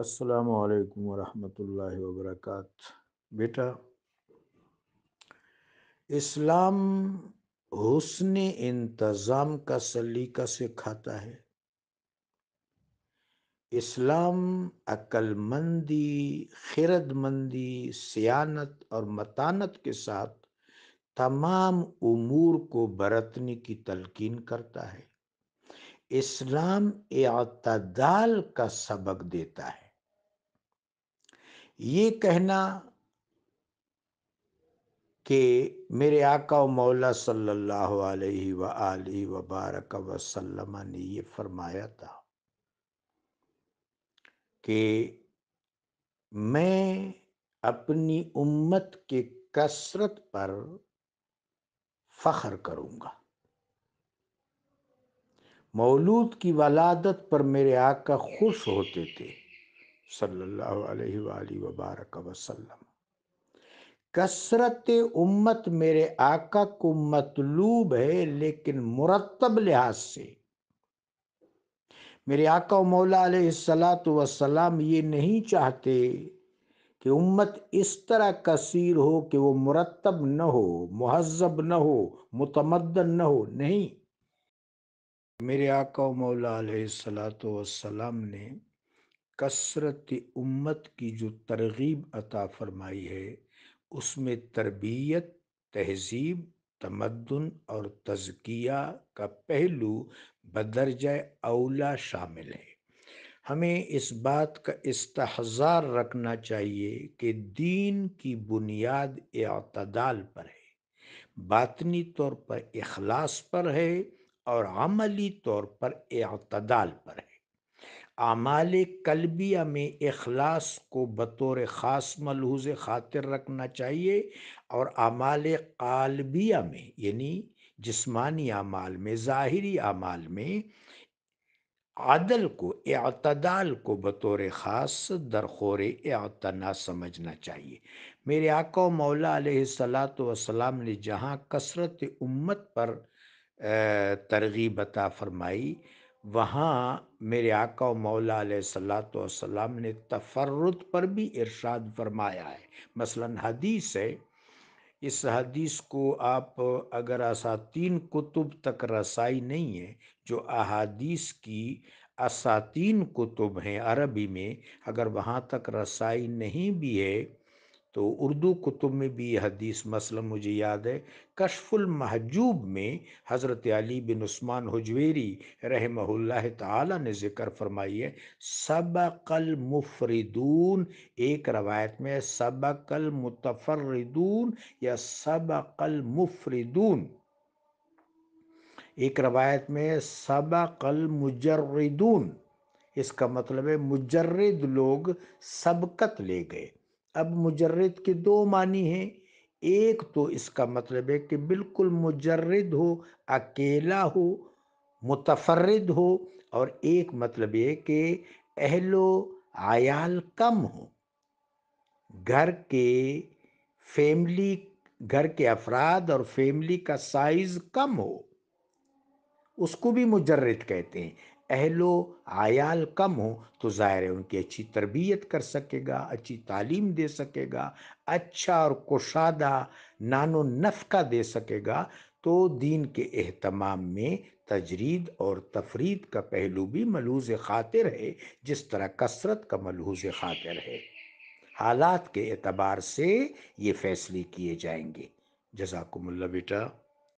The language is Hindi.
असलकम वरहमतुल्लाह वबरकत बेटा इस्लाम हुसन इंतज़ाम का सलीका से खाता है इस्लाम अक्लमंदी खिरदमंदी सियानत और मतानत के साथ तमाम उमूर को बरतने की तलकिन करता है इस्लाम एतदाल का सबक देता है ये कहना कि मेरे आका मौला सल्लल्लाहु अलैहि व आलि व बारक वसल्लम ने ये फरमाया था कि मैं अपनी उम्मत के कसरत पर फख्र करूंगा मौलूद की वलादत पर मेरे आका खुश होते थे सल्लल्लाहु अलैहि वबारक वसल्लम कसरत उम्मत मेरे आका को मतलूब है लेकिन मुरतब लिहाज से मेरे आका मौला सलात वसलाम ये नहीं चाहते कि उम्मत इस तरह कसीर हो कि वो मुरतब न हो महजब न हो मुतमदन न हो नहीं मेरे आका मौला सलात वसलाम ने कसरत उम्मत की जो तरगीब अता फरमाई है उसमें तरबियत तहजीब तमदन और तजकिया का पहलू बदरज अवला शामिल है हमें इस बात का इस्तेजार रखना चाहिए कि दीन की बुनियाद अतदाल पर है बातनी तौर पर अखलास पर है और अमली तौर पर अतदाल पर है आमाल कलबिया में अखलास को बतौर ख़ास मलहूज ख़ातिर रखना चाहिए और आमाल कालबिया में यानी जिस्मानी आमाल में ज़ाहरी आमाल में आदल को अतदाल को बतौर ख़ास दरखोर एतना समझना चाहिए मेरे आका मौला सलात वसलाम ने जहाँ कसरत उम्मत पर तरगीबता फरमाई वहाँ मेरे आका मौला सलात ने तफरत पर भी इरशाद फरमाया है मसलन हदीस है इस हदीस को आप अगर असातीन कुतुब तक रसाई नहीं है जो अहादीस की असातीन कुतुब हैं अरबी में अगर वहाँ तक रसाई नहीं भी है तो उर्दू कुतुब में भी यह हदीस मसलन मुझे याद है कशफुल महजूब में हज़रत अली बिन उस्मान हजवेरी रहमल तिक्र ने जिक्र फरमाई है सबकल मुफरिदून एक रवायत में सबकल मुतफरदून या सबकल मुफरिदून एक रवायत में सबकल मुजरदून इसका मतलब है मुजर्रद लोग सबकत ले गए अब मुजर्रद के दो मानी हैं एक तो इसका मतलब है कि बिल्कुल मुजर्रद हो अकेला हो मुतफरद हो और एक मतलब ये कि अहलो आयाल कम हो घर के फैमिली घर के अफराद और फैमिली का साइज कम हो उसको भी मुजर्रद कहते हैं अहलो आयाल कम हो तो ज़ाहिर है उनकी अच्छी तरबियत कर सकेगा अच्छी तालीम दे सकेगा अच्छा और कुशादा नानो नफका दे सकेगा तो दीन के अहतमाम में तजरीद और तफरीद का पहलू भी मलूज ख़ातिर है जिस तरह कसरत का मलूज ख़ातिर है हालात के एतबार से ये फैसले किए जाएंगे जजाकुमल्ला बेटा